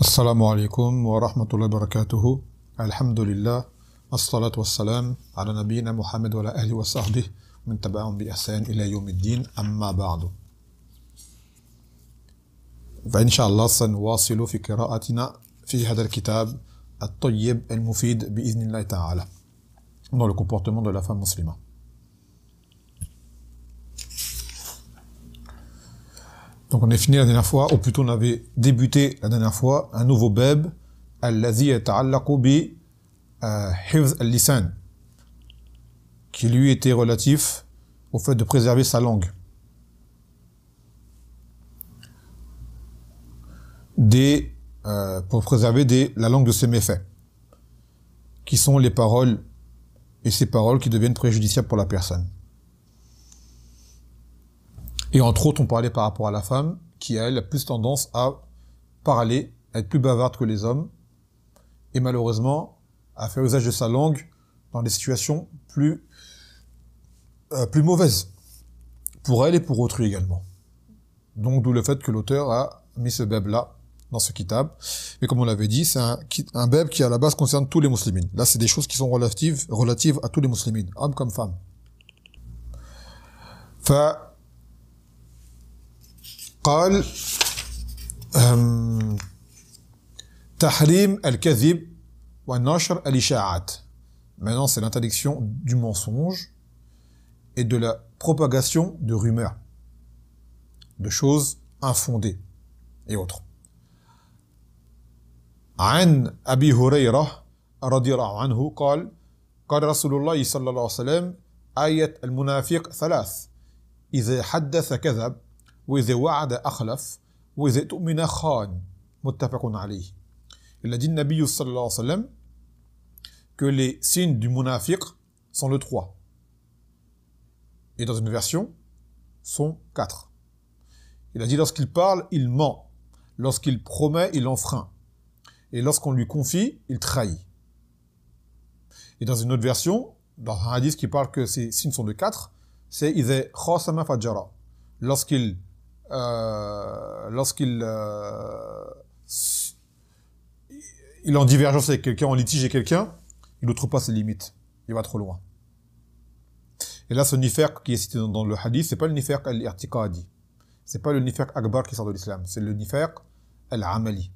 السلام عليكم ورحمة الله وبركاته الحمد لله الصلاة والسلام على نبينا محمد وعلى أهله وصحبه من تبعهم بإحسان إلى يوم الدين أما بعد فإن شاء الله سنواصل في قراءتنا في هذا الكتاب الطيب المفيد بإذن الله تعالى dans le comportement de la femme musulmane. Donc on est fini la dernière fois, ou plutôt on avait débuté la dernière fois un nouveau bab, et bi euh, Hivz al-Lisan, qui lui était relatif au fait de préserver sa langue. Des, euh, pour préserver des, la langue de ses méfaits, qui sont les paroles et ces paroles qui deviennent préjudiciables pour la personne. Et entre autres, on parlait par rapport à la femme, qui a, elle a plus tendance à parler, à être plus bavarde que les hommes, et malheureusement à faire usage de sa langue dans des situations plus euh, plus mauvaises pour elle et pour autrui également. Donc d'où le fait que l'auteur a mis ce beb là dans ce kitab. Mais comme on l'avait dit, c'est un, un beb qui à la base concerne tous les musulmans. Là, c'est des choses qui sont relatives relatives à tous les musulmans, hommes comme femmes. Enfin... قال تحريم الكذب والنشر الإشاعات Maintenant, c'est l'interdiction du mensonge et de la propagation de rumeurs, de choses infondées et autres. عن أبي هريرة رضي الله عنه قال قال رسول الله صلى الله عليه وسلم آية المنافق ثلاث إذا حدث كذب il a dit Nabi sallallahu alayhi wa sallam que les signes du munafiq sont le 3. Et dans une version, sont 4. Il a dit lorsqu'il parle, il ment. Lorsqu'il promet, il enfreint. Et lorsqu'on lui confie, il trahit. Et dans une autre version, dans un hadith qui parle que ces signes sont de 4, c'est « Lorsqu'il euh, lorsqu'il euh, il est en divergence avec quelqu'un, en litige avec quelqu'un, il ne trouve pas ses limites. Il va trop loin. Et là, ce nifaq qui est cité dans le hadith, c'est pas le nifaq al-irtiqadi. C'est pas le nifer akbar qui sort de l'islam. C'est le nifer al-amali.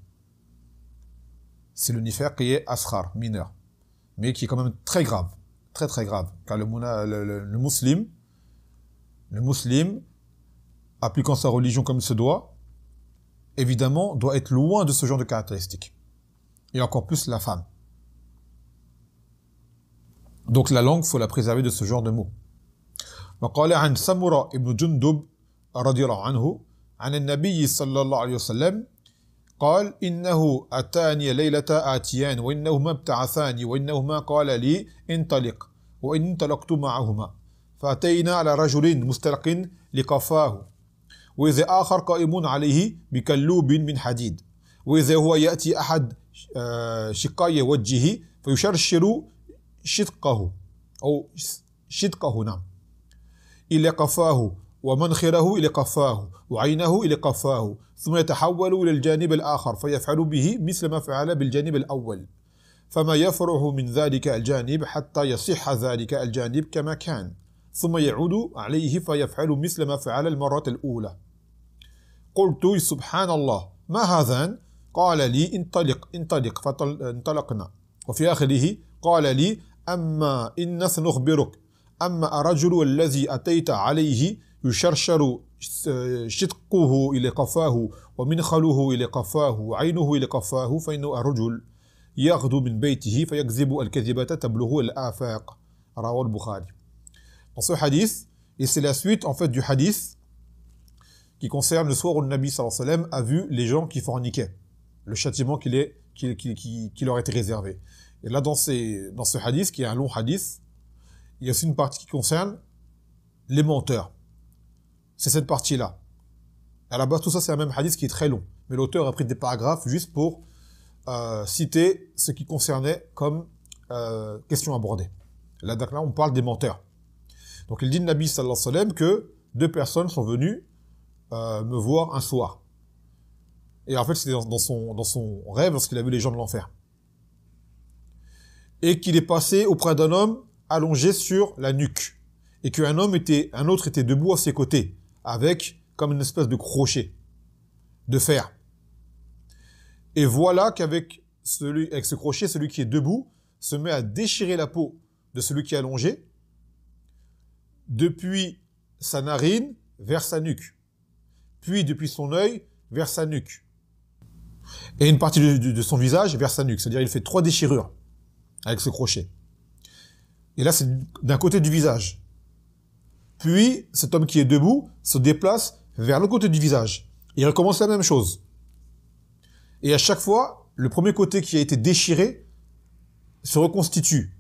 C'est le nifaq qui est asrar, mineur. Mais qui est quand même très grave. Très très grave. Car le, musulman, le, le, appliquant sa religion comme il se doit, évidemment, doit être loin de ce genre de caractéristiques. Et encore plus la femme. Donc la langue, faut la préserver de ce genre de mots. وقال عن سمرة ابن جندب رضي الله عنه عن النبي صلى الله عليه وسلم قال إنه أتاني ليلة آتيان وإنهما ابتعثاني وإنهما قال لي انطلق وإن انطلقت معهما فأتينا على رجل مستلق لقفاه وإذا آخر قائمون عليه بكلوب من حديد وإذا هو يأتي أحد آه، شقاي وجهه فيشرشر شدقه أو شدقه نعم إلى قفاه ومنخره إلى قفاه وعينه إلى قفاه ثم يتحول إلى الجانب الآخر فيفعل به مثل ما فعل بالجانب الأول فما يفرح من ذلك الجانب حتى يصح ذلك الجانب كما كان ثم يعود عليه فيفعل مثل ما فعل المرة الأولى قلت سبحان الله ما هذان قال لي انطلق انطلق فانطلقنا وفي آخره قال لي أما إن سنخبرك أما الرجل الذي أتيت عليه يشرشر شدقه إلى قفاه ومنخله إلى قفاه وعينه إلى قفاه فإنه الرجل يغدو من بيته فيكذب الكذبة تبلغ الآفاق رواه البخاري Dans ce hadith, et c'est la suite en fait du hadith qui concerne le soir où le Nabi sallallahu alayhi wa sallam a vu les gens qui forniquaient, le châtiment qui, est qui, leur était réservé. Et là, dans, dans ce hadith, qui est un long hadith, il y a aussi une partie qui concerne les menteurs. C'est cette partie-là. À la base, tout ça, c'est un même hadith qui est très long. Mais l'auteur a pris des paragraphes juste pour euh, citer ce qui concernait comme euh, question abordée. Là, là, on parle des menteurs. Donc, il dit le Nabi sallallahu alayhi wa sallam que deux personnes sont venues euh, me voir un soir. Et en fait, c'était dans, son, dans son rêve lorsqu'il a vu les gens de l'enfer. Et qu'il est passé auprès d'un homme allongé sur la nuque. Et qu'un homme était, un autre était debout à ses côtés, avec comme une espèce de crochet de fer. Et voilà qu'avec celui, avec ce crochet, celui qui est debout se met à déchirer la peau de celui qui est allongé, depuis sa narine vers sa nuque puis depuis son œil vers sa nuque. Et une partie de, son visage vers sa nuque. C'est-à-dire, il fait trois déchirures avec ce crochet. Et là, c'est d'un côté du visage. Puis, cet homme qui est debout se déplace vers l'autre côté du visage. il recommence la même chose. Et à chaque fois, le premier côté qui a été déchiré se reconstitue.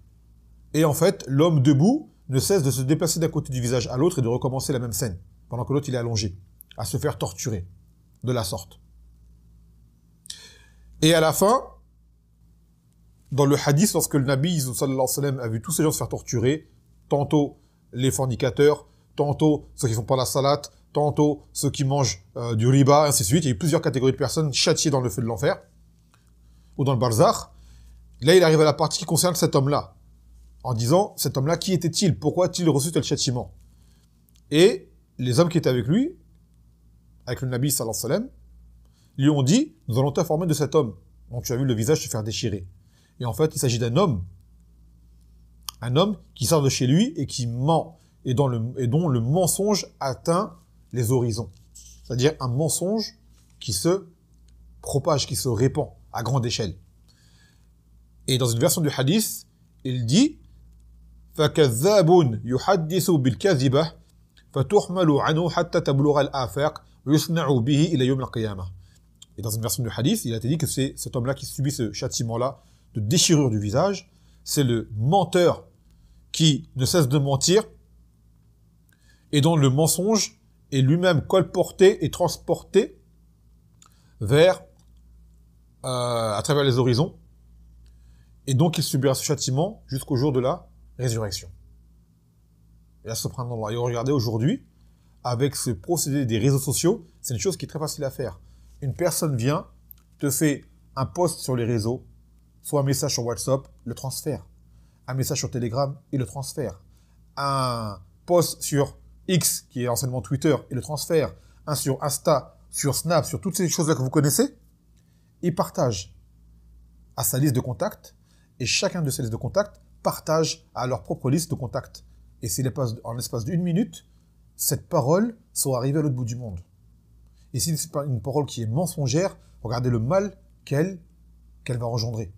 Et en fait, l'homme debout ne cesse de se déplacer d'un côté du visage à l'autre et de recommencer la même scène, pendant que l'autre il est allongé à se faire torturer de la sorte. Et à la fin, dans le hadith, lorsque le Nabi a vu tous ces gens se faire torturer, tantôt les fornicateurs, tantôt ceux qui font pas la salat, tantôt ceux qui mangent euh, du riba, ainsi de suite. Il y a eu plusieurs catégories de personnes châtiées dans le feu de l'enfer ou dans le barzakh. Là, il arrive à la partie qui concerne cet homme-là, en disant, cet homme-là, qui était-il Pourquoi a-t-il reçu tel châtiment Et les hommes qui étaient avec lui avec le Nabi sallallahu alayhi wa sallam, lui ont dit « Nous allons t'informer de cet homme. » dont tu as vu le visage se faire déchirer. Et en fait, il s'agit d'un homme. Un homme qui sort de chez lui et qui ment, et, le, dont le mensonge atteint les horizons. C'est-à-dire un mensonge qui se propage, qui se répand à grande échelle. Et dans une version du hadith, il dit يُحَدِّثُ فَتُحْمَلُ hatta حَتَّى تَبْلُغَ afaq et dans une version du hadith, il a été dit que c'est cet homme-là qui subit ce châtiment-là de déchirure du visage, c'est le menteur qui ne cesse de mentir et dont le mensonge est lui-même colporté et transporté vers, euh, à travers les horizons, et donc il subira ce châtiment jusqu'au jour de la résurrection. Et là, subhanallah, et regardez aujourd'hui, avec ce procédé des réseaux sociaux, c'est une chose qui est très facile à faire. Une personne vient, te fait un post sur les réseaux, soit un message sur WhatsApp, le transfert. Un message sur Telegram et le transfert. Un post sur X, qui est enseignement Twitter, et le transfert. Un sur Insta, sur Snap, sur toutes ces choses-là que vous connaissez. Il partage à sa liste de contacts. Et chacun de ces listes de contacts partage à leur propre liste de contacts. Et c'est en l'espace d'une minute, cette parole sera arrivée à l'autre bout du monde. Et si c'est une parole qui est mensongère, regardez le mal qu'elle va engendrer.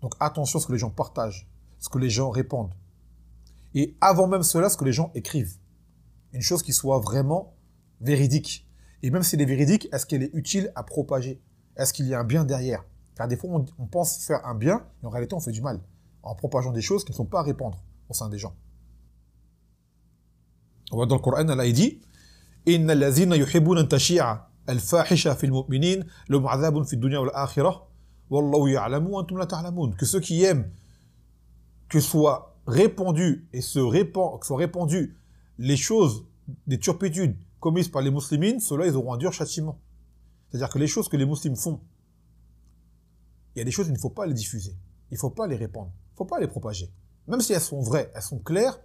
Donc attention à ce que les gens partagent, ce que les gens répandent. Et avant même cela, ce que les gens écrivent. Une chose qui soit vraiment véridique. Et même si elle est véridique, est-ce qu'elle est utile à propager Est-ce qu'il y a un bien derrière Car des fois, on, on pense faire un bien, et en réalité, on fait du mal en propageant des choses qui ne sont pas à répandre au sein des gens dans le Coran, il dit Que ceux qui aiment que soient répandues et se répand, que soient les choses des turpitudes commises par les musulmans, ceux-là ils auront un dur châtiment. C'est-à-dire que les choses que les musulmans font il y a des choses il ne faut pas les diffuser. Il ne faut pas les répandre. Il ne faut pas les propager. Même si elles sont vraies, elles sont claires,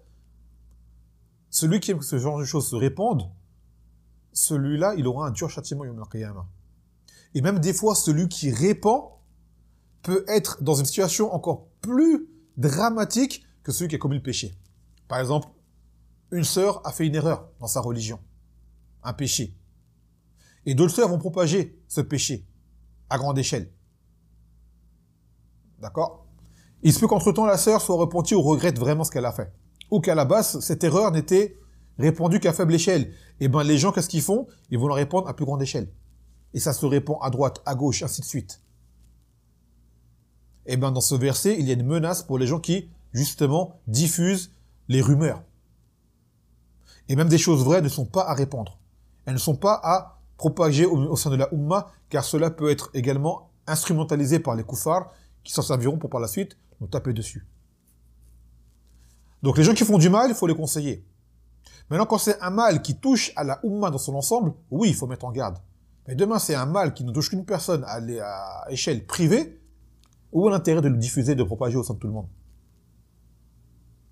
celui qui aime que ce genre de choses se répandent, celui-là, il aura un dur châtiment Yom Et même des fois, celui qui répand peut être dans une situation encore plus dramatique que celui qui a commis le péché. Par exemple, une sœur a fait une erreur dans sa religion, un péché. Et d'autres sœurs vont propager ce péché à grande échelle. D'accord Il se peut qu'entre-temps, la sœur soit repentie ou regrette vraiment ce qu'elle a fait ou qu'à la base, cette erreur n'était répandue qu'à faible échelle. Et eh bien, les gens, qu'est-ce qu'ils font Ils vont la répandre à plus grande échelle. Et ça se répand à droite, à gauche, ainsi de suite. Eh bien, dans ce verset, il y a une menace pour les gens qui, justement, diffusent les rumeurs. Et même des choses vraies ne sont pas à répandre. Elles ne sont pas à propager au, sein de la Ummah, car cela peut être également instrumentalisé par les koufars qui s'en serviront pour par la suite nous taper dessus. Donc les gens qui font du mal, il faut les conseiller. Maintenant, quand c'est un mal qui touche à la Ummah dans son ensemble, oui, il faut mettre en garde. Mais demain, c'est un mal qui ne touche qu'une personne à, l'échelle échelle privée, où est l'intérêt de le diffuser, de le propager au sein de tout le monde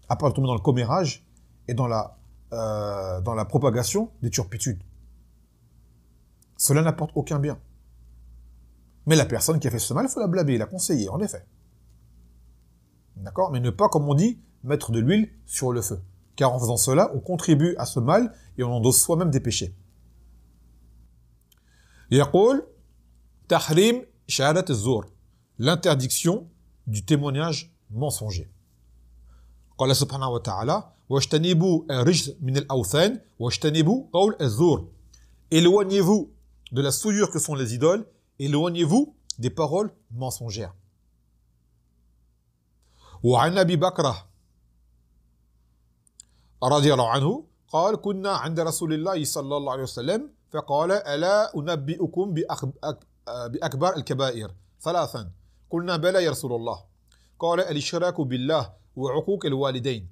À part de dans le commérage et dans la, euh, dans la propagation des turpitudes. Cela n'apporte aucun bien. Mais la personne qui a fait ce mal, il faut la blâmer, la conseiller, en effet. D'accord Mais ne pas, comme on dit, mettre de l'huile sur le feu. Car en faisant cela, on contribue à ce mal et on endosse soi-même des péchés. tahrim l'interdiction du témoignage mensonger. Allah subhanahu wa ta'ala Éloignez-vous de la souillure que sont les idoles, éloignez-vous des paroles mensongères. وعن anabi bakra » رضي الله عنه قال كنا عند رسول الله صلى الله عليه وسلم فقال ألا أنبئكم بأكبر الكبائر ثلاثا قلنا بلى يا رسول الله قال الاشراك بالله وعقوق الوالدين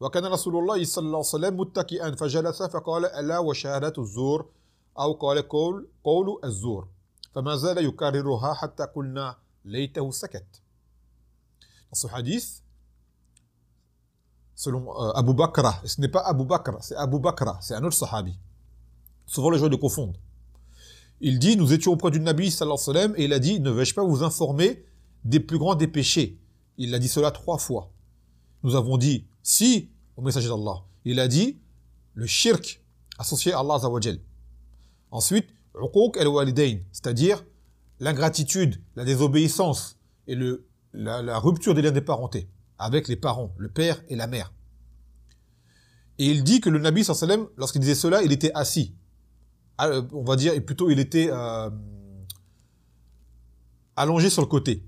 وكان رسول الله صلى الله عليه وسلم متكئا فجلس فقال ألا وشهادة الزور أو قال قول, قول الزور فما زال يكررها حتى قلنا ليته سكت نص الحديث selon euh, Abu Bakra. ce n'est pas Abu Bakr, c'est Abu Bakr, c'est un autre sahabi. Souvent les gens le confondent. Il dit, nous étions auprès du Nabi sallallahu alayhi wa sallam, et il a dit, ne vais-je pas vous informer des plus grands des péchés Il a dit cela trois fois. Nous avons dit, si, au Messager d'Allah. Il a dit, le shirk, associé à Allah azawajal. Ensuite, uquq al-walidayn, c'est-à-dire l'ingratitude, la désobéissance et la rupture des liens des parentés avec les parents, le père et la mère. Et il dit que le Nabi sallam, lorsqu'il disait cela, il était assis. Ah, euh, on va dire, et plutôt il était euh, allongé sur le côté,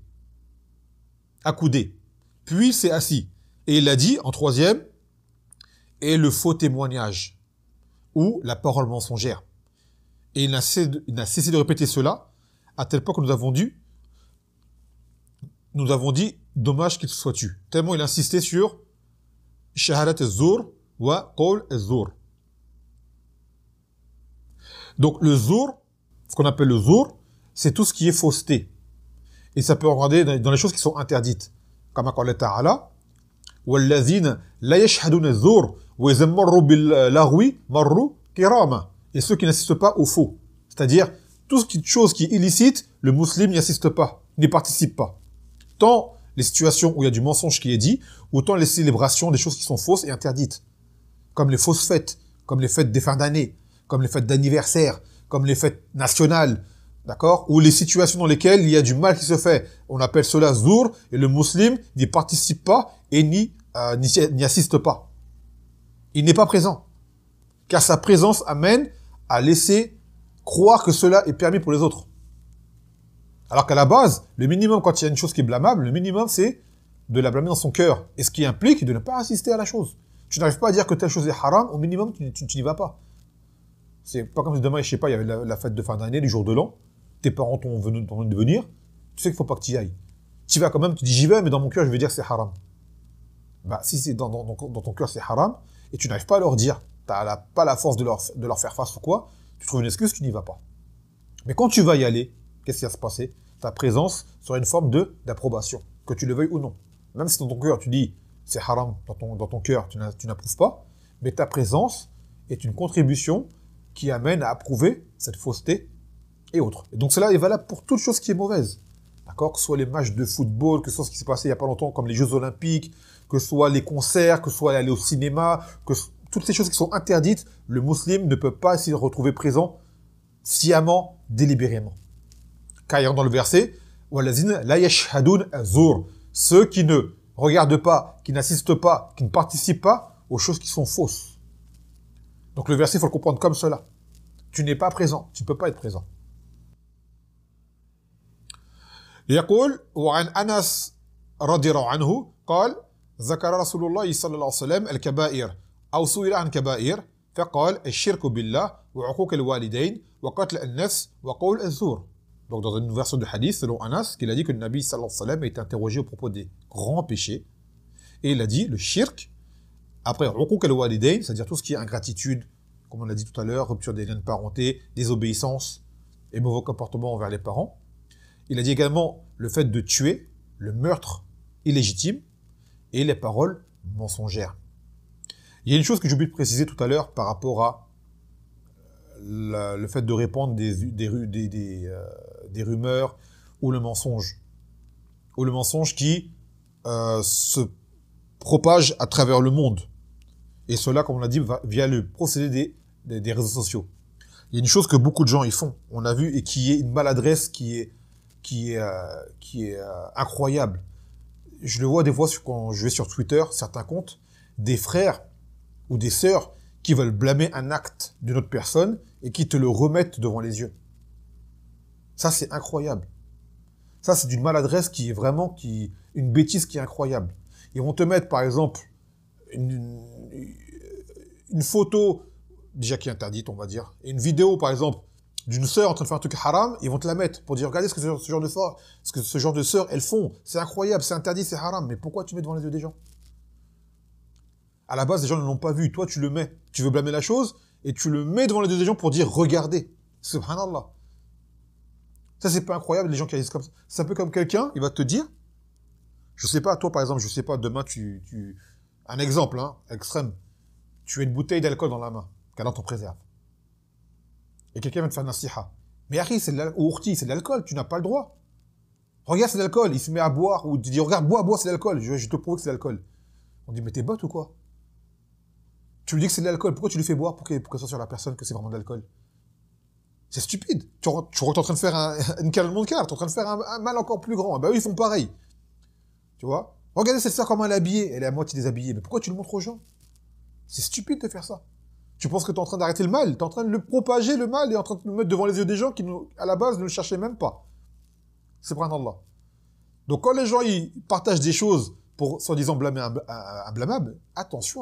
accoudé. Puis il s'est assis. Et il a dit, en troisième, et le faux témoignage, ou la parole mensongère. Et il n'a cessé de répéter cela, à tel point que nous avons dû, nous avons dit, dommage qu'il soit tu. Tellement il insistait sur shaharat al wa qawl al Donc le zur, ce qu'on appelle le zur, c'est tout ce qui est fausseté. Et ça peut regarder dans les choses qui sont interdites. Comme a la Ta'ala, وَالَّذِينَ لَا يَشْهَدُونَ bil مَرُّوا euh, كِرَامًا Et ceux qui n'assistent pas au faux. C'est-à-dire, toute chose qui est illicite, le musulman n'y assiste pas, n'y participe pas. Tant les situations où il y a du mensonge qui est dit, autant les célébrations des choses qui sont fausses et interdites. Comme les fausses fêtes, comme les fêtes des fins d'année, comme les fêtes d'anniversaire, comme les fêtes nationales, d'accord Ou les situations dans lesquelles il y a du mal qui se fait. On appelle cela zour, et le musulman n'y participe pas et n'y euh, n'y assiste pas. Il n'est pas présent. Car sa présence amène à laisser croire que cela est permis pour les autres. Alors qu'à la base, le minimum, quand il y a une chose qui est blâmable, le minimum, c'est de la blâmer dans son cœur. Et ce qui implique de ne pas assister à la chose. Tu n'arrives pas à dire que telle chose est haram, au minimum, tu, n'y vas pas. C'est pas comme si demain, je sais pas, il y avait la, fête de fin d'année, du jour de l'an, tes parents t'ont venu, de venir, tu sais qu'il ne faut pas que tu y ailles. Tu vas quand même, tu dis j'y vais, mais dans mon cœur, je veux dire c'est haram. Bah, si c'est dans, ton cœur, c'est haram, et tu n'arrives pas à leur dire, tu n'as pas la force de leur, de leur faire face ou quoi, tu trouves une excuse, tu n'y vas pas. Mais quand tu vas y aller, qu'est-ce qui va se passer ta présence sera une forme de d'approbation, que tu le veuilles ou non. Même si dans ton cœur tu dis c'est haram, dans ton, cœur tu n'approuves pas, mais ta présence est une contribution qui amène à approuver cette fausseté et autres. Et donc cela est valable pour toute chose qui est mauvaise. D'accord Que ce soit les matchs de football, que ce soit ce qui s'est passé il n'y a pas longtemps, comme les Jeux Olympiques, que ce soit les concerts, que ce soit aller au cinéma, que toutes ces choses qui sont interdites, le musulman ne peut pas s'y retrouver présent sciemment, délibérément car dans le verset, azur ceux qui ne regardent pas, qui n'assistent pas, qui ne participent pas aux choses qui sont fausses. Donc le verset, il faut le comprendre comme cela. Tu n'es pas présent, tu ne peux pas être présent. يقول وعن أنس رضي الله عنه قال ذكر رسول الله صلى الله عليه وسلم الكبائر أو سئل عن كبائر فقال الشرك بالله وعقوق الوالدين وقتل النفس وقول الزور donc dans une version de hadith, selon Anas, qu'il a dit que le Nabi sallallahu alayhi wa sallam a été interrogé au propos des grands péchés. Et il a dit, le shirk, après kalwa al-Walidayn, c'est-à-dire tout ce qui est ingratitude, comme on l'a dit tout à l'heure, rupture des liens de parenté, désobéissance et mauvais comportement envers les parents. Il a dit également le fait de tuer, le meurtre illégitime et les paroles mensongères. Il y a une chose que j'ai oublié de préciser tout à l'heure par rapport à euh, le fait de répandre des, des, des, euh, des rumeurs ou le mensonge. Ou le mensonge qui euh, se propage à travers le monde. Et cela, comme on l'a dit, via le procédé des, des, réseaux sociaux. Il y a une chose que beaucoup de gens y font, on a vu, et qui est une maladresse qui est, qui est, euh, qui est euh, incroyable. Je le vois des fois quand je vais sur Twitter, certains comptes, des frères ou des sœurs qui veulent blâmer un acte d'une autre personne et qui te le remettent devant les yeux. Ça, c'est incroyable. Ça, c'est d'une maladresse qui est vraiment qui, une bêtise qui est incroyable. Ils vont te mettre, par exemple, une, photo, déjà qui est interdite, on va dire, et une vidéo, par exemple, d'une sœur en train de faire un truc haram, ils vont te la mettre pour dire regardez ce que ce genre de soeur, ce genre de sœurs elles font, c'est incroyable, c'est interdit, c'est haram, mais pourquoi tu mets devant les yeux des gens À la base, les gens ne l'ont pas vu, toi tu le mets, tu veux blâmer la chose et tu le mets devant les yeux des gens pour dire regardez, subhanallah. Ça, c'est pas incroyable, les gens qui agissent comme ça. C'est un peu comme quelqu'un, il va te dire, je sais pas, toi par exemple, je sais pas, demain tu, tu un exemple, hein, extrême, tu as une bouteille d'alcool dans la main, qu'elle dans ton préserve. Et quelqu'un va te faire siha. Mais Harry, c'est de l'alcool, c'est de l'alcool, tu n'as pas le droit. Regarde, c'est de l'alcool, il se met à boire, ou tu dis, regarde, bois, bois, c'est de l'alcool, je, te prouve que c'est de l'alcool. On dit, mais t'es botte ou quoi Tu lui dis que c'est de l'alcool, pourquoi tu lui fais boire pour ça soit sur la personne que c'est vraiment de l'alcool c'est stupide. Tu, tu es en train de faire une monde de tu es en train de faire un, mal encore plus grand. Ah bah ben, eux, ils font pareil. Tu vois Regardez cette sœur comment elle est habillée. Elle est à moitié déshabillée. Mais pourquoi tu le montres aux gens C'est stupide de faire ça. Tu penses que tu es en train d'arrêter le mal. Tu es en train de le propager, le mal, et en train de le mettre devant les yeux des gens qui, à la base, ne le cherchaient même pas. C'est Allah. Donc quand les gens ils partagent des choses pour soi-disant blâmer un, blâmable, attention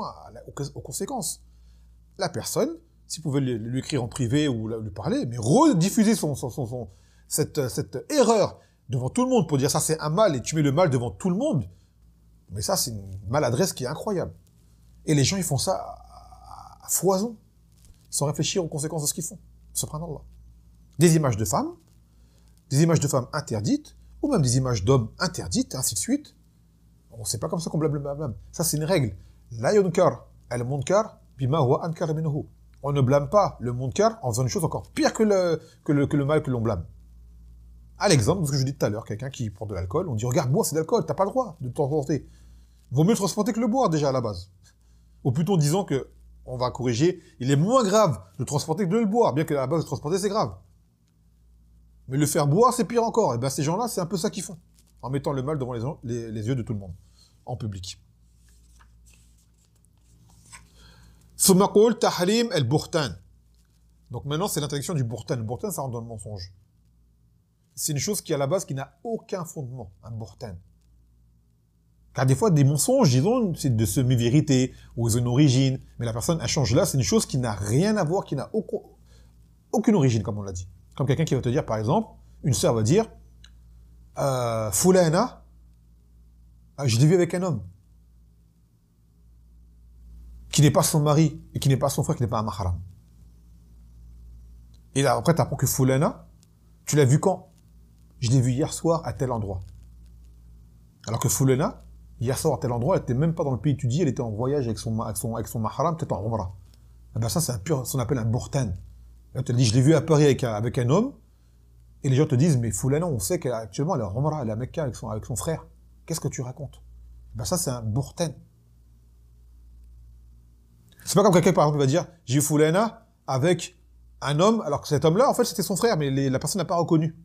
aux conséquences. La personne, si vous pouvez lui, écrire en privé ou lui parler, mais rediffuser son, son, son, euh, cette, erreur devant tout le monde pour dire ça c'est un mal et tu mets le mal devant tout le monde. Mais ça, c'est une maladresse qui est incroyable. Et les gens, ils font ça à, foison, sans réfléchir aux conséquences de ce qu'ils font. Subhanallah. Des images de femmes, des images de femmes interdites, ou même des images d'hommes interdites, ainsi de suite. On sait pas comme ça qu'on mal-même. Ça, c'est une règle. La yonkar al monkar bima ankar minhu on ne blâme pas le monde car en faisant une chose encore pire que le, que le, mal que l'on blâme. À l'exemple ce que je disais tout à l'heure, quelqu'un qui prend de l'alcool, on dit regarde, boire, c'est de l'alcool, t'as pas le droit de transporter. Vaut mieux transporter que le boire déjà à la base. Ou plutôt disons disant que, on va corriger, il est moins grave de transporter que de le boire, bien que à la base de transporter c'est grave. Mais le faire boire c'est pire encore. Et eh bien ces gens-là, c'est un peu ça qu'ils font, en mettant le mal devant les, les yeux de tout le monde, en public. el Donc maintenant, c'est l'interdiction du burtan. Le burtan, ça rentre dans le mensonge. C'est une chose qui, à la base, qui n'a aucun fondement, un burtan. Car des fois, des mensonges, disons, c'est de semi-vérité, ou ils ont une origine, mais la personne, elle change là, c'est une chose qui n'a rien à voir, qui n'a aucune origine, comme on l'a dit. Comme quelqu'un qui va te dire, par exemple, une sœur va dire, euh, Fulana, euh, je l'ai vu avec un homme qui n'est pas son mari, et qui n'est pas son frère, qui n'est pas un mahram. Et là, après, tu apprends que Foulana, tu l'as vu quand Je l'ai vu hier soir à tel endroit. Alors que Foulana, hier soir à tel endroit, elle n'était même pas dans le pays tu dis, elle était en voyage avec son, avec son, avec son mahram, peut-être en Roumra. Ah ben ça, c'est un pur, ce appelle un bortan. Elle te dit, je l'ai vu à Paris avec, avec un homme, et les gens te disent, mais Foulana, on sait qu'elle actuellement, elle est en Roumra, elle est à Mecca avec son, avec son frère. Qu'est-ce que tu racontes ah ben Ça, c'est un bortan. C'est pas comme quelqu'un, par exemple, va dire, j'ai eu Fulena avec un homme, alors que cet homme-là, en fait, c'était son frère, mais la personne n'a pas reconnu.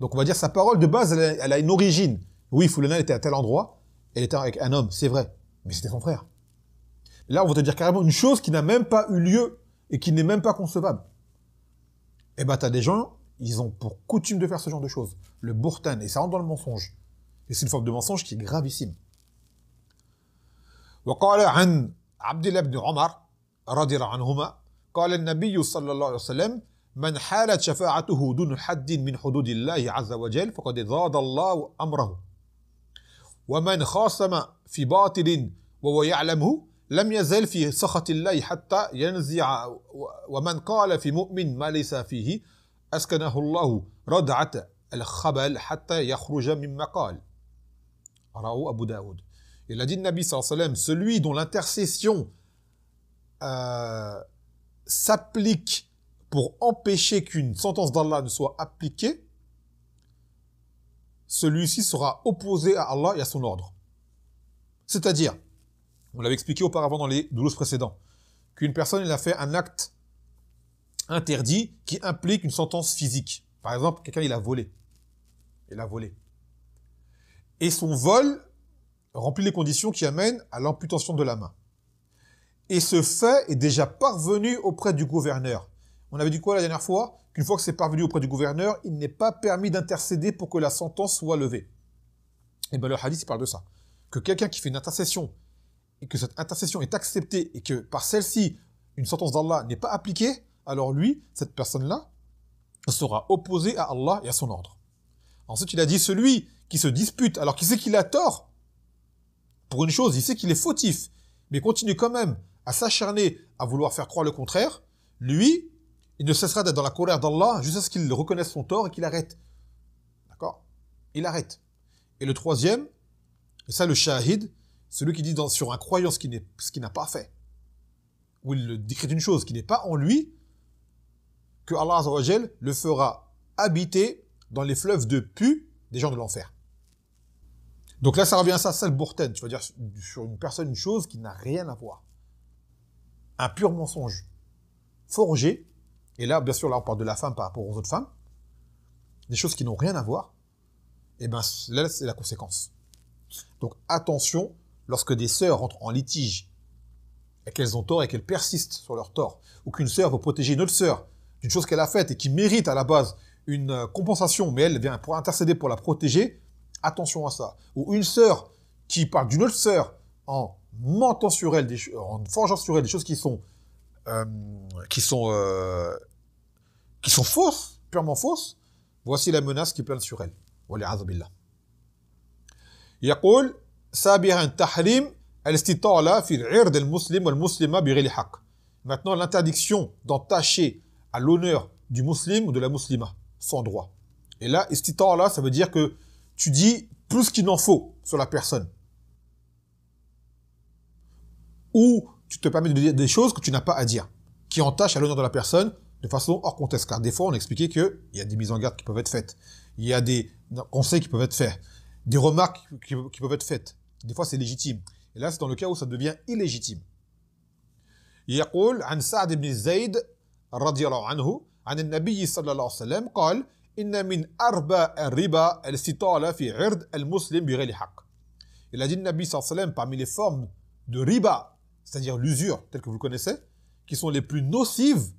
Donc, on va dire, sa parole, de base, elle a, une origine. Oui, Fulena était à tel endroit, elle était avec un homme, c'est vrai, mais c'était son frère. Là, on va te dire carrément une chose qui n'a même pas eu lieu et qui n'est même pas concevable. Eh ben, t'as des gens, ils ont pour coutume de faire ce genre de choses. Le bourtan, et ça rentre dans le mensonge. Et c'est une forme de mensonge qui est gravissime. عبد الله بن عمر رضي الله عنهما قال النبي صلى الله عليه وسلم من حالت شفاعته دون حد من حدود الله عز وجل فقد ضاد الله أمره ومن خاصم في باطل وهو يعلمه لم يزل في سخط الله حتى ينزع ومن قال في مؤمن ما ليس فيه أسكنه الله ردعة الخبل حتى يخرج من مقال رواه أبو داود Et l'a dit le Nabi sallam, celui dont l'intercession euh, s'applique pour empêcher qu'une sentence d'Allah ne soit appliquée, celui-ci sera opposé à Allah et à son ordre. C'est-à-dire, on l'avait expliqué auparavant dans les doulos précédents, qu'une personne il a fait un acte interdit qui implique une sentence physique. Par exemple, quelqu'un il a volé. Il a volé. Et son vol remplit les conditions qui amènent à l'amputation de la main. Et ce fait est déjà parvenu auprès du gouverneur. On avait dit quoi la dernière fois Qu'une fois que c'est parvenu auprès du gouverneur, il n'est pas permis d'intercéder pour que la sentence soit levée. Et eh bien le hadith parle de ça. Que quelqu'un qui fait une intercession, et que cette intercession est acceptée, et que par celle-ci, une sentence d'Allah n'est pas appliquée, alors lui, cette personne-là, sera opposée à Allah et à son ordre. Ensuite, il a dit, celui qui se dispute alors qu'il sait qu'il a tort, pour une chose, il sait qu'il est fautif, mais continue quand même à s'acharner à vouloir faire croire le contraire, lui, il ne cessera d'être dans la colère d'Allah jusqu'à ce qu'il reconnaisse son tort et qu'il arrête. D'accord Il arrête. Et le troisième, et ça le shahid, celui qui dit dans, sur un croyant ce qu'il n'a pas fait, où il décrit une chose qui n'est pas en lui, que Allah le fera habiter dans les fleuves de pu des gens de l'enfer. Donc là, ça revient à ça, celle le bourten. Tu vas dire sur une personne une chose qui n'a rien à voir. Un pur mensonge forgé. Et là, bien sûr, là, on parle de la femme par rapport aux autres femmes. Des choses qui n'ont rien à voir. Et eh bien là, c'est la conséquence. Donc attention, lorsque des sœurs rentrent en litige et qu'elles ont tort et qu'elles persistent sur leur tort, ou qu'une sœur veut protéger une autre sœur d'une chose qu'elle a faite et qui mérite à la base une euh, compensation, mais elle vient pour intercéder pour la protéger, attention à ça. Ou une sœur qui parle d'une autre sœur en mentant sur elle, en forgeant sur elle des choses qui sont, euh, qui sont, euh, qui sont fausses, purement fausses, voici la menace qui plane sur elle. والعياذ Maintenant l'interdiction d'entacher à l'honneur du musulman ou de la muslima sans droit. Et là, istitala, ça veut dire que tu dis plus qu'il n'en faut sur la personne. Ou tu te permets de dire des choses que tu n'as pas à dire, qui entachent à l'honneur de la personne de façon hors contexte. Car des fois, on expliquait qu'il y a des mises en garde qui peuvent être faites, il y a des conseils qui peuvent être faits, des remarques qui, peuvent être faites. Des fois, c'est légitime. Et là, c'est dans le cas où ça devient illégitime. يقول عن سعد بن زيد رضي riba Il a dit Nabi sallam parmi les formes de riba, c'est-à-dire l'usure, telle que vous le connaissez, qui sont les plus nocives,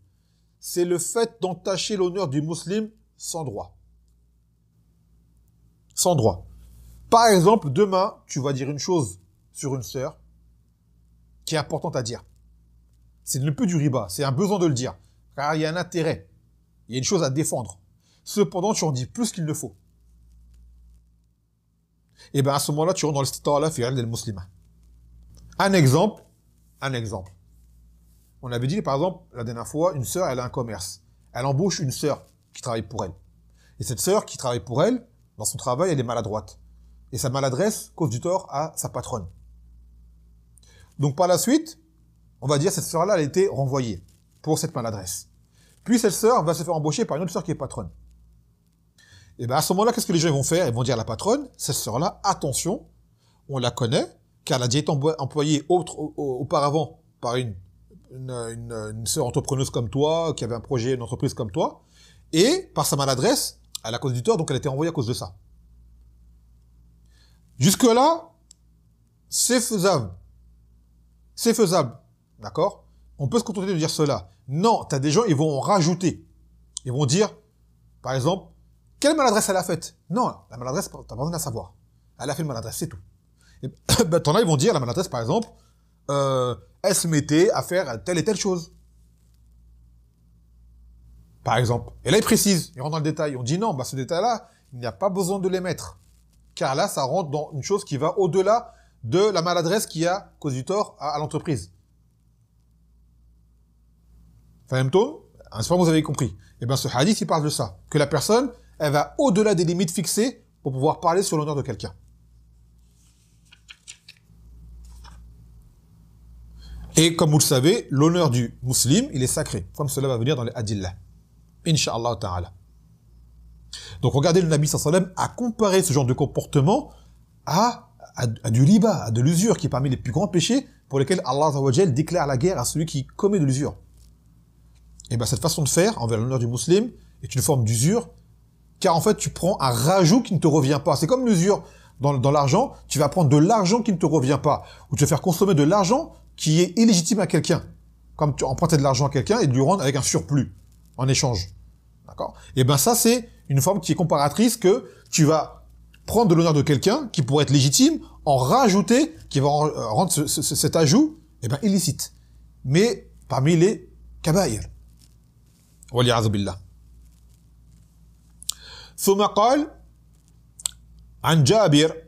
c'est le fait d'entacher l'honneur du musulman sans droit. Sans droit. Par exemple, demain, tu vas dire une chose sur une sœur qui est importante à dire. C'est le plus du riba, c'est un besoin de le dire. Car il y a un intérêt, il y a une chose à défendre. Cependant, tu en dis plus qu'il ne faut. Et eh bien à ce moment-là, tu rentres dans le statut fi'al del musulmans. Un exemple, un exemple. On avait dit par exemple la dernière fois, une sœur, elle a un commerce. Elle embauche une sœur qui travaille pour elle. Et cette sœur qui travaille pour elle, dans son travail, elle est maladroite. Et sa maladresse cause du tort à sa patronne. Donc par la suite, on va dire cette sœur-là, elle a été renvoyée pour cette maladresse. Puis cette sœur va se faire embaucher par une autre sœur qui est patronne. Et eh bien à ce moment-là, qu'est-ce que les gens vont faire Ils vont dire à la patronne, cette sœur-là, attention, on la connaît, car elle a déjà été employée autre, auparavant par une, une, une, sœur entrepreneuse comme toi, qui avait un projet, une entreprise comme toi, et par sa maladresse, à la cause du tort, donc elle a été envoyée à cause de ça. Jusque-là, c'est faisable. C'est faisable. D'accord On peut se contenter de dire cela. Non, tu as des gens, ils vont en rajouter. Ils vont dire, par exemple, quelle maladresse elle a faite Non, la maladresse, n'as pas besoin de la savoir. Elle a fait une maladresse, c'est tout. Ben, ils vont dire, la maladresse, par exemple, euh, elle se mettait à faire telle et telle chose. Par exemple. Et là, ils précisent, ils rentrent dans le détail. On dit non, bah, ce détail-là, il n'y a pas besoin de les mettre. Car là, ça rentre dans une chose qui va au-delà de la maladresse qui a cause du tort à, l'entreprise. Enfin, même temps, j'espère que vous avez compris. Et eh bien, ce hadith, il parle de ça. Que la personne, elle va au-delà des limites fixées pour pouvoir parler sur l'honneur de quelqu'un. Et comme vous le savez, l'honneur du musulman, il est sacré, comme cela va venir dans les hadiths. Inch'Allah ta'ala. Donc regardez, le Nabi sallam a comparé ce genre de comportement à, du riba, à de l'usure, qui est parmi les plus grands péchés pour lesquels Allah déclare la guerre à celui qui commet de l'usure. Et bien cette façon de faire envers l'honneur du musulman est une forme d'usure car en fait tu prends un rajout qui ne te revient pas. C'est comme l'usure dans, l'argent, tu vas prendre de l'argent qui ne te revient pas, ou tu vas faire consommer de l'argent qui est illégitime à quelqu'un, comme tu empruntais de l'argent à quelqu'un et de lui rendre avec un surplus en échange. D'accord Et eh ben ça c'est une forme qui est comparatrice que tu vas prendre de l'honneur de quelqu'un qui pourrait être légitime, en rajouter, qui va euh, rendre cet ajout, eh ben illicite. Mais parmi les kabayr. Wali'azubillah. ثم قال عن جابر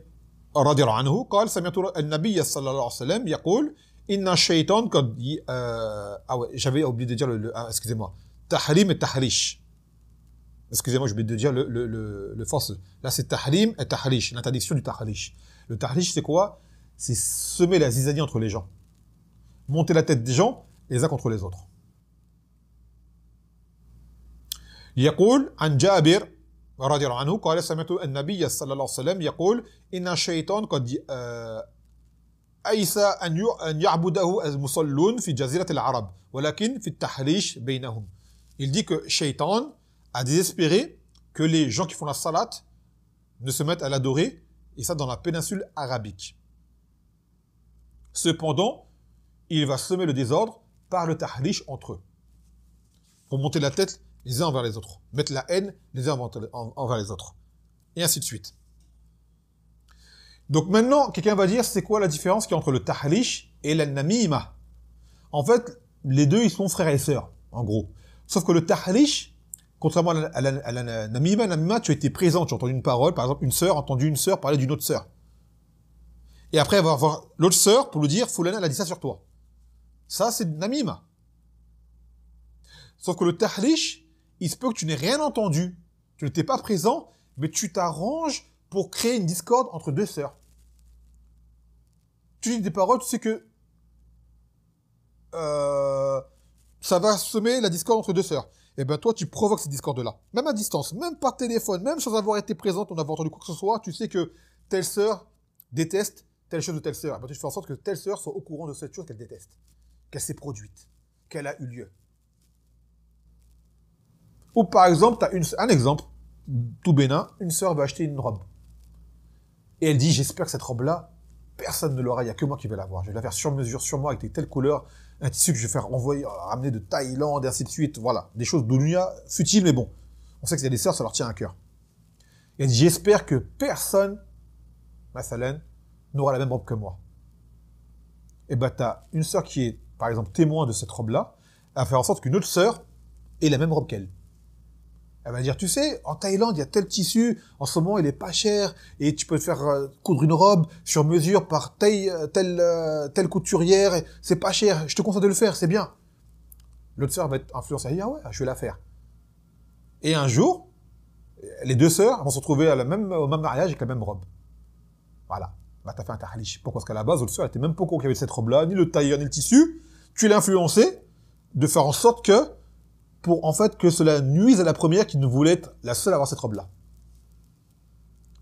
رضي الله عنه قال سمعت النبي صلى الله عليه وسلم يقول إن ah ouais, j'avais oublié de dire le, ah, excusez-moi tahrim et tahrish excusez-moi j'ai oublié de dire le le le, force là c'est tahrim et tahrish l'interdiction du tahrish le tahrish c'est quoi c'est semer la zizanie entre les gens monter la tête des gens les uns contre les autres يقول عن جابر il dit que Shaitan a désespéré que les gens qui font la salat ne se mettent à l'adorer, et ça dans la péninsule arabique. Cependant, il va semer le désordre par le tahrish entre eux. Pour monter la tête les uns envers les autres, mettre la haine les uns envers les autres, et ainsi de suite. Donc maintenant, quelqu'un va dire, c'est quoi la différence qui entre le tahlish et la namima En fait, les deux, ils sont frères et sœurs, en gros. Sauf que le tahlish, contrairement à la namima, namima, tu étais présent, tu as entendu une parole, par exemple, une sœur a entendu une sœur parler d'une autre sœur. Et après, avoir voir l'autre sœur pour lui dire, Fulana, elle a dit ça sur toi. Ça, c'est namima. Sauf que le tahlish, il se peut que tu n'aies rien entendu, tu n'étais pas présent, mais tu t'arranges pour créer une discorde entre deux sœurs. Tu dis des paroles, tu sais que euh, ça va semer la discorde entre deux sœurs. Et eh bien, toi, tu provoques cette discorde-là. Même à distance, même par téléphone, même sans avoir été présente, on avoir entendu quoi que ce soit, tu sais que telle sœur déteste telle chose de telle sœur. Et eh ben, tu fais en sorte que telle sœur soit au courant de cette chose qu'elle déteste, qu'elle s'est produite, qu'elle a eu lieu. Ou par exemple, tu as une, un exemple, tout bénin, une sœur va acheter une robe. Et elle dit, j'espère que cette robe-là, personne ne l'aura, il n'y a que moi qui vais l'avoir. Je vais la faire sur mesure, sur moi, avec des telles couleurs, un tissu que je vais faire envoyer, euh, ramener de Thaïlande, et ainsi de suite. Voilà, des choses d'Ounia, futiles, mais bon. On sait que y a des sœurs, ça leur tient à cœur. Et elle dit, j'espère que personne, ma Salène, n'aura la même robe que moi. Et bah, t'as une sœur qui est, par exemple, témoin de cette robe-là, à faire en sorte qu'une autre sœur ait la même robe qu'elle. Elle va dire, tu sais, en Thaïlande, il y a tel tissu, en ce moment, il est pas cher, et tu peux te faire euh, coudre une robe sur mesure par euh, telle, euh, telle, couturière, c'est pas cher, je te conseille de le faire, c'est bien. L'autre sœur va être influencée, elle ah ouais, je vais la faire. Et un jour, les deux sœurs vont se retrouver à la même, au même mariage avec la même robe. Voilà. Bah, t'as fait un tahalish. Pourquoi Parce qu'à la base, l'autre sœur, elle était même pas con courant qu'il y avait cette robe-là, ni le tailleur, ni le tissu. Tu l'as influencée de faire en sorte que pour en fait que cela nuise à la première qui ne voulait être la seule à avoir cette robe-là.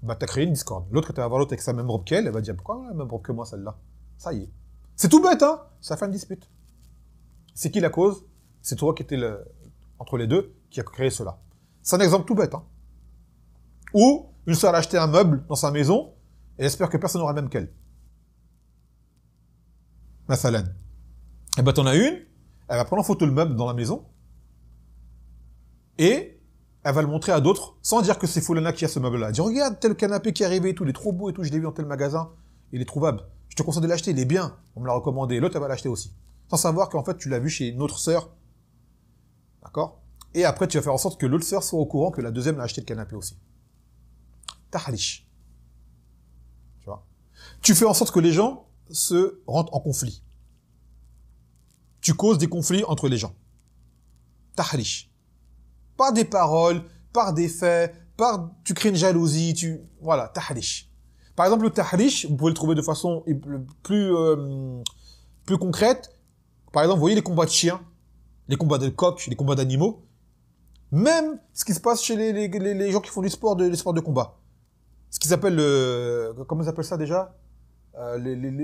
Bah t'as créé une discorde. L'autre quand elle avoir l'autre avec sa même robe qu'elle, elle va dire pourquoi la même robe que moi celle-là Ça y est. C'est tout bête, hein Ça fait une dispute. C'est qui la cause C'est toi qui étais le... entre les deux qui a créé cela. C'est un exemple tout bête, hein Ou une soeur a acheté un meuble dans sa maison et espère que personne n'aura même qu'elle. Mathalan. Et eh ben t'en as une, elle va prendre en photo le meuble dans la maison, et elle va le montrer à d'autres, sans dire que c'est Fulana qui a ce meuble-là. Elle dit, regarde, tel canapé qui est arrivé et tout, il est trop beau et tout, je l'ai vu dans tel magasin, il est trouvable. Je te conseille de l'acheter, il est bien. On me l'a recommandé. L'autre, elle va l'acheter aussi. Sans savoir qu'en fait, tu l'as vu chez une autre sœur. D'accord Et après, tu vas faire en sorte que l'autre sœur soit au courant que la deuxième l'a acheté le canapé aussi. Tahlish. Tu vois Tu fais en sorte que les gens se rentrent en conflit. Tu causes des conflits entre les gens. Tahlish. Par des paroles, par des faits, par, tu crées une jalousie, tu, voilà, tahrish. Par exemple, le tahrish, vous pouvez le trouver de façon plus, euh, plus concrète. Par exemple, vous voyez les combats de chiens, les combats de coqs, les combats d'animaux. Même ce qui se passe chez les, les, les, gens qui font du sport, de, les sports de combat. Ce qu'ils appellent le, comment ils appellent ça déjà? Euh,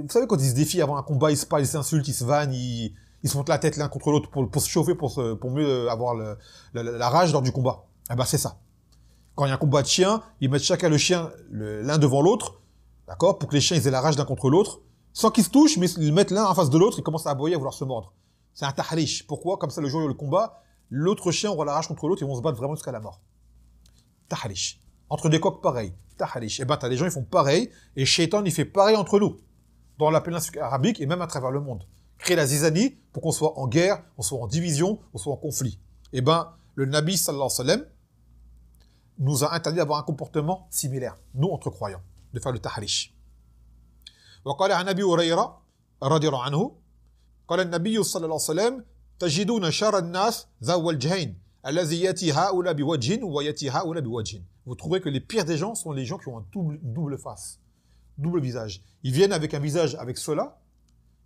vous savez, quand ils se défient avant un combat, ils se parlent, ils s'insultent, ils se vannent, ils, ils se la tête l'un contre l'autre pour, se chauffer, pour, pour mieux avoir la, rage lors du combat. Eh ben c'est ça. Quand il y a un combat de chiens, ils mettent chacun le chien l'un devant l'autre, d'accord, pour que les chiens aient la rage l'un contre l'autre, sans qu'ils se touchent, mais ils mettent l'un en face de l'autre, ils commencent à aboyer, à vouloir se mordre. C'est un tahrish. Pourquoi Comme ça, le jour où le combat, l'autre chien aura la rage contre l'autre, ils vont se battre vraiment jusqu'à la mort. Tahrish. Entre des coqs, pareil. Tahrish. Et eh ben, t'as des gens, ils font pareil, et Shaitan, il fait pareil entre nous, dans la péninsule arabique et même à travers le monde. Créer la zizanie pour qu'on soit en guerre, on soit en division, on soit en conflit. Eh bien, le Nabi sallallahu alayhi wa sallam nous a interdit d'avoir un comportement similaire, nous, entre croyants, de faire le taharish. « وقال عن ابي هريره رضي الله عنه قال النبي صلى الله عليه وسلم vous trouvez que les pires des gens sont les gens qui ont un double face double visage ils viennent avec un visage avec cela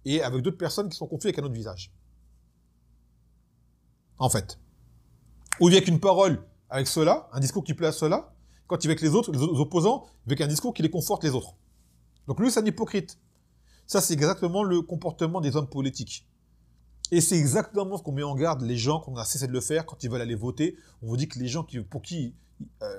et avec d'autres personnes qui sont confiées avec un autre visage. En fait. Ou bien qu'une parole avec cela, un discours qui plaît à cela, quand il est avec les autres, les opposants, avec un discours qui les conforte les autres. Donc lui, c'est un hypocrite. Ça, c'est exactement le comportement des hommes politiques. Et c'est exactement ce qu'on met en garde les gens qu'on a cessé de le faire quand ils veulent aller voter. On vous dit que les gens qui, pour qui, euh,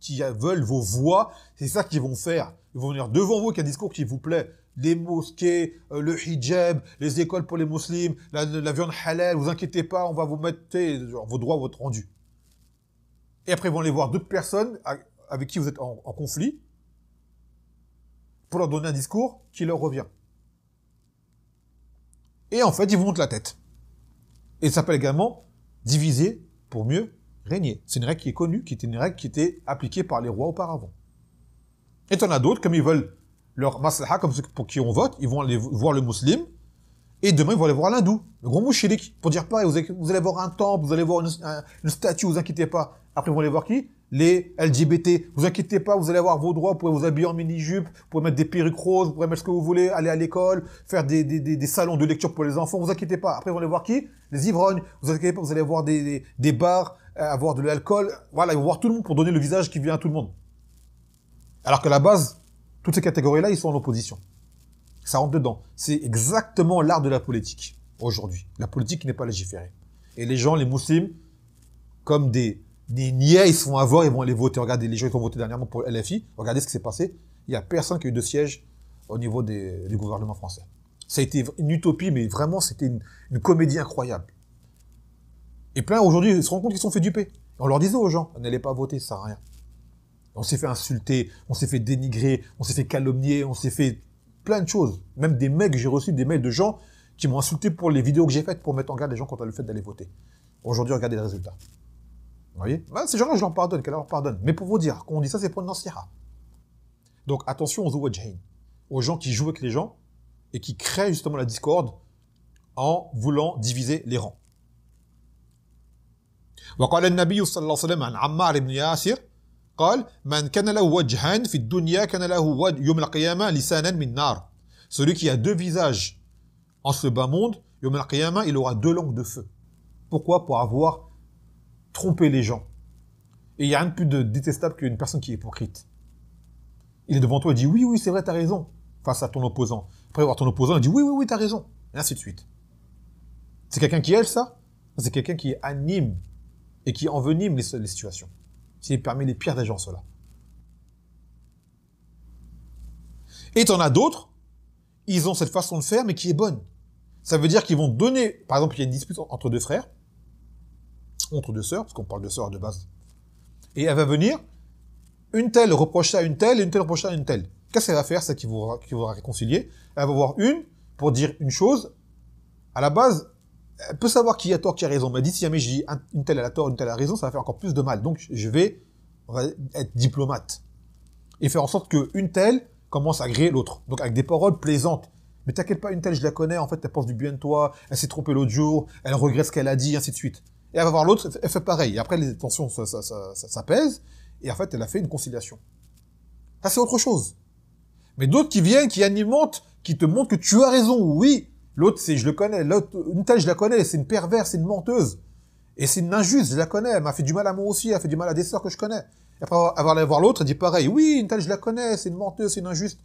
qui veulent vos voix, c'est ça qu'ils vont faire. Ils vont venir devant vous avec un discours qui vous plaît les mosquées, euh, le hijab, les écoles pour les musulmans, la, viande halal, vous inquiétez pas, on va vous mettre vos droits, votre rendu. Et après, ils vont aller voir d'autres personnes avec qui vous êtes en, conflit pour leur donner un discours qui leur revient. Et en fait, ils vous montent la tête. Et ça s'appelle également diviser pour mieux régner. C'est une règle qui est connue, qui était une règle qui était appliquée par les rois auparavant. Et en a d'autres, comme ils veulent leur maslaha, comme ceux pour qui on vote, ils vont aller voir le musulman, et demain ils vont aller voir l'hindou, le gros mouchilik. pour dire pas, vous allez, voir un temple, vous allez voir une, statue, vous inquiétez pas. Après ils vont aller voir qui les LGBT. Vous inquiétez pas, vous allez avoir vos droits, vous pouvez vous habiller en mini-jupe, vous pouvez mettre des perruques roses, vous pouvez mettre ce que vous voulez, aller à l'école, faire des, des, des, salons de lecture pour les enfants, vous inquiétez pas. Après, vous allez voir qui Les ivrognes. Vous inquiétez pas, vous allez voir des, des, bars, euh, avoir de l'alcool. Voilà, ils vont voir tout le monde pour donner le visage qui vient à tout le monde. Alors que la base, toutes ces catégories-là, ils sont en opposition. Ça rentre dedans. C'est exactement l'art de la politique aujourd'hui. La politique n'est pas légiférée. Et les gens, les musulmans, comme des, niais, ils se font avoir, ils vont aller voter. Regardez, les gens qui ont voté dernièrement pour LFI, regardez ce qui s'est passé. Il n'y a personne qui a eu de siège au niveau du gouvernement français. Ça a été une utopie, mais vraiment, c'était une, comédie incroyable. Et plein aujourd'hui, ils se rendent compte qu'ils sont fait duper. On leur disait aux gens, n'allez pas voter, ça sert à rien. On s'est fait insulter, on s'est fait dénigrer, on s'est fait calomnier, on s'est fait plein de choses. Même des mecs, j'ai reçu des mails de gens qui m'ont insulté pour les vidéos que j'ai faites pour mettre en garde les gens contre le fait d'aller voter. Aujourd'hui, regardez le résultats. Vous voyez bah, Ces gens-là, je leur pardonne, qu'elle leur pardonne. Mais pour vous dire, quand on dit ça, c'est pour une Donc attention aux wajhain, aux gens qui jouent avec les gens et qui créent justement la discorde en voulant diviser les rangs. Celui qui a deux visages en ce bas monde, il aura deux langues de feu. Pourquoi Pour avoir trompé les gens. Et il y a rien de plus de détestable qu'une personne qui est hypocrite. Il est devant toi et dit oui, oui, c'est vrai, t'as raison, face à ton opposant. Après voir ton opposant, il dit oui, oui, oui, t'as raison. Et ainsi de suite. C'est quelqu'un qui aime ça C'est quelqu'un qui anime et qui envenime les situations. C'est permet, les pires des gens, cela. Et en as d'autres, ils ont cette façon de faire, mais qui est bonne. Ça veut dire qu'ils vont donner, par exemple, il y a une dispute entre deux frères, entre deux sœurs, parce qu'on parle de sœurs de base. Et elle va venir, une telle reprocher à une telle, et une telle reprocher à une telle. Qu'est-ce qu'elle va faire, ça, qui vous, qui vous réconcilier Elle va voir une pour dire une chose. À la base, elle peut savoir qui a tort, qui a raison. Mais dit, si jamais je dis une telle a tort, une telle a raison, ça va faire encore plus de mal. Donc je vais être diplomate et faire en sorte qu'une telle commence à gréer l'autre. Donc avec des paroles plaisantes. Mais t'inquiète pas, une telle, je la connais, en fait, elle pense du bien de toi, elle s'est trompée l'autre jour, elle regrette ce qu'elle a dit, ainsi de suite. Et elle va voir l'autre, elle fait pareil. Et après, les tensions, ça, et en fait, elle a fait une conciliation. Ça, c'est autre chose. Mais d'autres qui viennent, qui alimentent, qui te montrent que tu as raison, oui, L'autre, c'est je le connais. L'autre, une telle, je la connais. C'est une perverse, c'est une menteuse. Et c'est une injuste, je la connais. Elle m'a fait du mal à moi aussi. Elle a fait du mal à des sœurs que je connais. Et après avoir allé voir l'autre, elle dit pareil. Oui, une telle, je la connais. C'est une menteuse, c'est une injuste.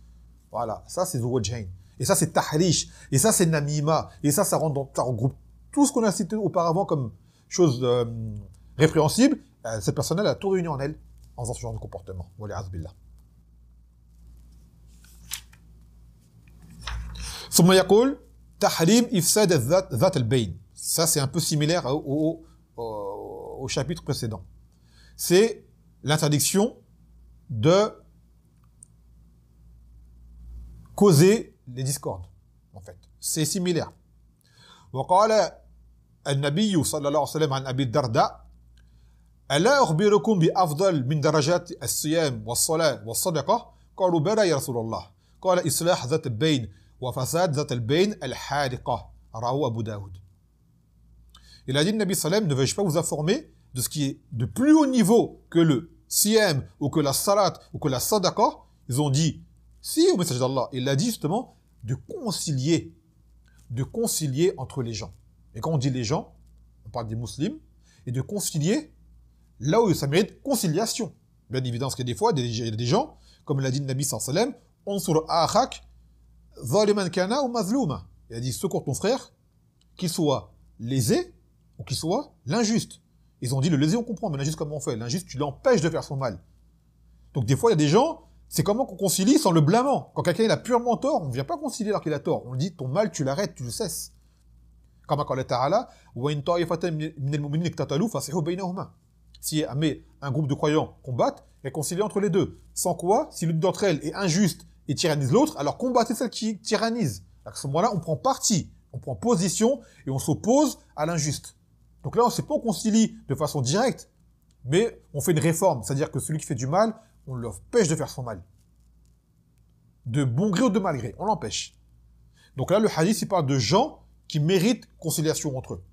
Voilà. Ça, c'est Jane, Et ça, c'est Tahrish. Et ça, c'est Namima. Et ça, ça, rend dans, regroupe tout ce qu'on a cité auparavant comme chose euh, répréhensible. Euh, cette personne, elle a tout réuni en elle en faisant ce genre de comportement. Voilà, Azbillah. Tahrim ifsad zat al-bayn. Ça, c'est un peu similaire au, au, au, au chapitre précédent. C'est l'interdiction de causer les discordes, en fait. C'est similaire. وقال النبي صلى الله عليه وسلم عن أبي الدرداء ألا أخبركم بأفضل من درجات الصيام والصلاة والصدقة قالوا بلى يا رسول الله قال إصلاح ذات البين وفساد ذات al الحارقة رواه Abu Daoud. Il a dit, Nabi Salem, ne vais-je pas vous informer de ce qui est de plus haut niveau que le siyam ou que la sarat, ou que la sadaqa Ils ont dit, si au message d'Allah, il a dit justement de concilier, de concilier entre les gens. Et quand on dit les gens, on parle des musulmans, et de concilier là où ça mérite conciliation. Bien évidemment, parce qu'il y a des fois, il y a des gens, comme l'a dit le Nabi sallam, « Ansur ahak il a dit secours ton frère, qu'il soit lésé ou qu'il soit l'injuste. Ils ont dit le lésé on comprend, mais l'injuste comment on fait L'injuste tu l'empêches de faire son mal. Donc des fois il y a des gens, c'est comment qu'on concilie sans le blâmant. Quand quelqu'un il a purement tort, on ne vient pas concilier alors qu'il a tort. On dit ton mal tu l'arrêtes, tu le cesses. Comme si un groupe de croyants combattent, concilié entre les deux. Sans quoi, si l'une d'entre elles est injuste et tyrannise l'autre, alors combattez celle qui tyrannise. À ce moment-là, on prend parti, on prend position et on s'oppose à l'injuste. Donc là, on ne s'est pas concilie de façon directe, mais on fait une réforme, c'est-à-dire que celui qui fait du mal, on l'empêche de faire son mal. De bon gré ou de mal gré, on l'empêche. Donc là, le hadith, il parle de gens qui méritent conciliation entre eux.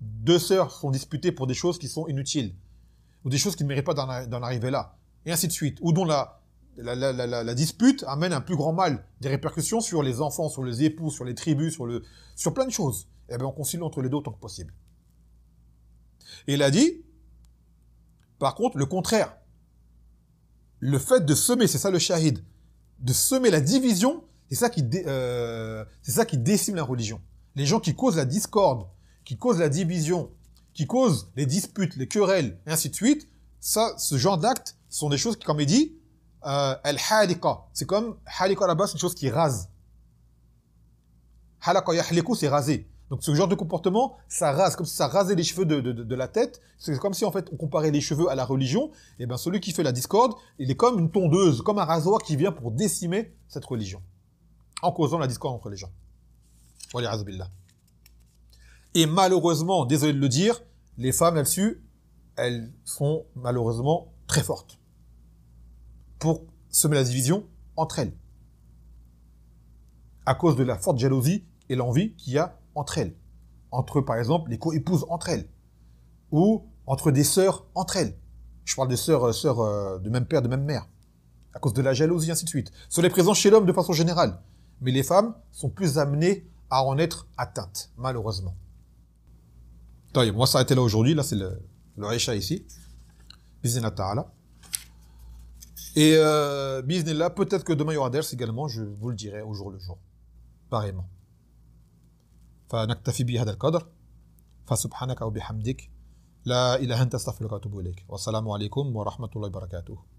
Deux sœurs sont disputées pour des choses qui sont inutiles, ou des choses qui ne méritent pas d'en arriver là, et ainsi de suite, ou dont la, la, dispute amène un plus grand mal, des répercussions sur les enfants, sur les époux, sur les tribus, sur, le, sur plein de choses. Et eh bien on concilie entre les deux autant que possible. Et il a dit, par contre, le contraire. Le fait de semer, c'est ça le shahid, de semer la division, c'est ça qui, euh, c'est ça qui décime la religion. Les gens qui causent la discorde, qui causent la division, qui causent les disputes, les querelles, et ainsi de suite, ça, ce genre d'actes sont des choses qui, comme il dit, euh, Al-Halika. C'est comme Halika là-bas, c'est une chose qui rase. Halaka yahliku, c'est raser. Donc ce genre de comportement, ça rase, comme si ça rasait les cheveux de, la tête. C'est comme si en fait on comparait les cheveux à la religion. Et eh bien celui qui fait la discorde, il est comme une tondeuse, comme un rasoir qui vient pour décimer cette religion. En causant la discorde entre les gens. Et malheureusement, désolé de le dire, les femmes là-dessus, elles sont malheureusement très fortes pour semer la division entre elles. À cause de la forte jalousie et l'envie qu'il y a entre elles. Entre, par exemple, les co-épouses entre elles. Ou entre des sœurs entre elles. Je parle des sœurs, euh, sœurs euh, de même père, de même mère. À cause de la jalousie, ainsi de suite. Cela est présent chez l'homme de façon générale. Mais les femmes sont plus amenées à en être atteintes, malheureusement. moi ça a été là aujourd'hui. Là, c'est le, le Aisha ici. Bizina ta'ala. Et euh, bisne peut-être que demain y aura Ders également, je vous le dirai au jour le jour. Pareillement. Fa naktafi bi kadr, fa subhanaka wa bihamdik. la ilahanta staf le katouboulek. Wassalamu alaikum wa rahmatullahi wa